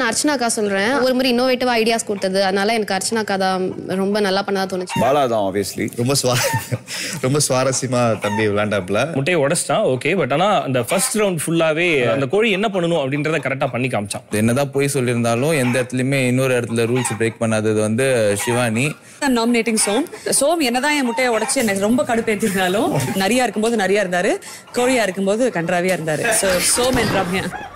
நான் அர்ச்சனாக்கா சொல்றேன் ஒரு முறை இன்னோவேட்டிவ் ஐடியாஸ் கொடுத்தது அதனால எனக்கு அர்ச்சனாக்கா தான் ரொம்ப நல்லா பண்ணா தோணுச்சு பாலா தான் ஆப்வியஸ்லி ரொம்ப ரொம்ப சுவாரஸ்யமா தம்பி விளையாண்டாப்ல முட்டையை உடச்சிட்டான் ஓகே பட் ஆனா அந்த ஃபர்ஸ்ட் ரவுண்ட் ஃபுல்லாவே அந்த கோழி என்ன பண்ணணும் அப்படின்றத கரெக்டா பண்ணி காமிச்சான் என்னதான் போய் சொல்லியிருந்தாலும் எந்த இடத்துலயுமே இன்னொரு இடத்துல ரூல்ஸ் பிரேக் பண்ணாதது வந்து சிவானி நாமினேட்டிங் சோம் சோம் என்னதான் என் முட்டையை உடைச்சு எனக்கு ரொம்ப கடுப்பேற்றிருந்தாலும் நிறையா இருக்கும்போது நிறையா இருந்தாரு கோழியா இருக்கும்போது கன்றாவியா இருந்தாரு ஸோ சோம் என்றாங்க